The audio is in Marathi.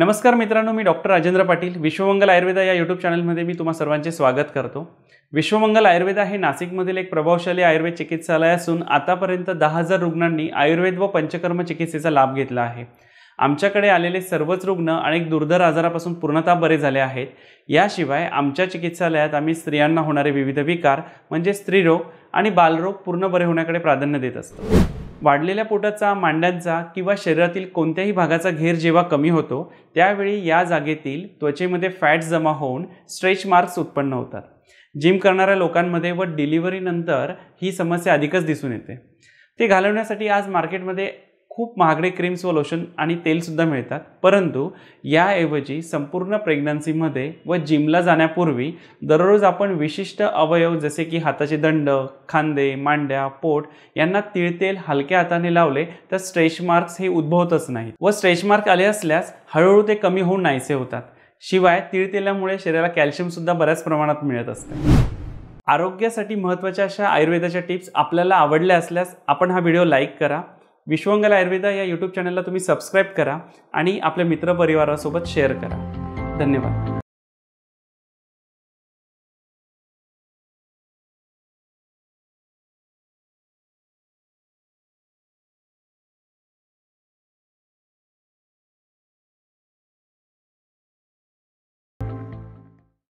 नमस्कार मित्रांनो मी डॉक्टर राजेंद्र पाटील विश्वमंगल आयुर्वेदा या यूट्यूब चॅनलमध्ये मी तुम्हा सर्वांचे स्वागत करतो विश्वमंगल आयुर्वेदा हे नाशिकमधील एक प्रभावशाली आयुर्वेद चिकित्सालय असून आतापर्यंत दहा हजार रुग्णांनी आयुर्वेद व पंचकर्म चिकित्सेचा लाभ घेतला आहे आमच्याकडे आलेले सर्वच रुग्ण अनेक दुर्धर आजारापासून पूर्णतः बरे झाले आहेत याशिवाय आमच्या चिकित्सालयात आम्ही स्त्रियांना होणारे विविध विकार म्हणजे स्त्रीरोग आणि बालरोग पूर्ण बरे होण्याकडे प्राधान्य देत असतो वाढलेल्या पोटाचा मांड्यांचा किंवा शरीरातील कोणत्याही भागाचा घेर जेव्हा कमी होतो त्यावेळी या जागेतील त्वचेमध्ये फॅट्स जमा होऊन स्ट्रेच मार्क्स उत्पन्न होतात जिम करणाऱ्या लोकांमध्ये व डिलिव्हरीनंतर ही समस्या अधिकच दिसून येते ते घालवण्यासाठी आज मार्केटमध्ये खूप महागडे क्रीम्स व लोशन आणि तेलसुद्धा मिळतात परंतु याऐवजी संपूर्ण प्रेग्नन्सीमध्ये व जिमला जाण्यापूर्वी दररोज आपण विशिष्ट अवयव जसे की हाताचे दंड खांदे मांड्या पोट यांना तिळतेल हलक्या हाताने लावले तर स्ट्रेच मार्क्स हे उद्भवतच नाहीत व स्ट्रेच मार्क आले असल्यास हळूहळू ते कमी होऊन नाहीसे होतात शिवाय तिळतेलामुळे शरीराला कॅल्शियमसुद्धा बऱ्याच प्रमाणात मिळत असते आरोग्यासाठी महत्त्वाच्या अशा आयुर्वेदाच्या टिप्स आपल्याला आवडल्या असल्यास आपण हा व्हिडिओ लाईक करा विश्वंगल आयुर्वेदा या यूट्यूब चॅनलला तुम्ही सबस्क्राईब करा आणि आपल्या मित्रपरिवारासोबत शेअर करा धन्यवाद